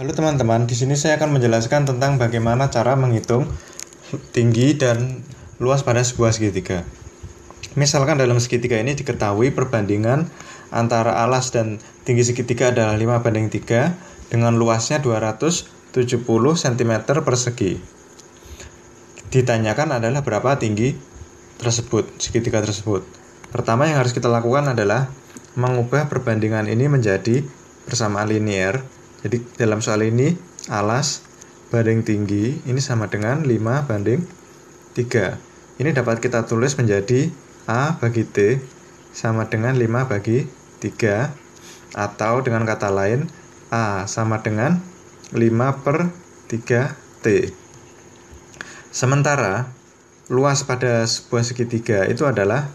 Halo teman-teman, di sini saya akan menjelaskan tentang bagaimana cara menghitung tinggi dan luas pada sebuah segitiga. Misalkan dalam segitiga ini diketahui perbandingan antara alas dan tinggi segitiga adalah 5 banding 3 dengan luasnya 270 cm persegi. Ditanyakan adalah berapa tinggi tersebut, segitiga tersebut. Pertama yang harus kita lakukan adalah mengubah perbandingan ini menjadi persamaan linier jadi dalam soal ini alas banding tinggi ini sama dengan 5 banding 3. Ini dapat kita tulis menjadi A bagi T sama dengan 5 bagi 3 atau dengan kata lain A sama dengan 5 per 3T. Sementara luas pada sebuah segitiga itu adalah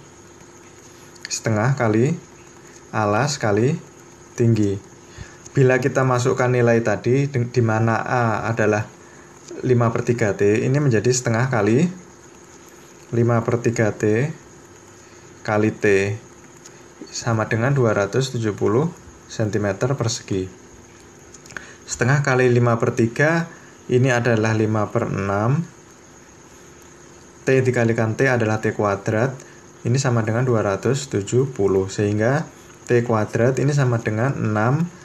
setengah kali alas kali tinggi bila kita masukkan nilai tadi di mana A adalah 5 per 3T ini menjadi setengah kali 5 per 3T kali T sama dengan 270 cm persegi setengah kali 5 per 3 ini adalah 5 per 6 T dikalikan T adalah T kuadrat ini sama dengan 270 sehingga T kuadrat ini sama dengan 6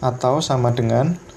atau sama dengan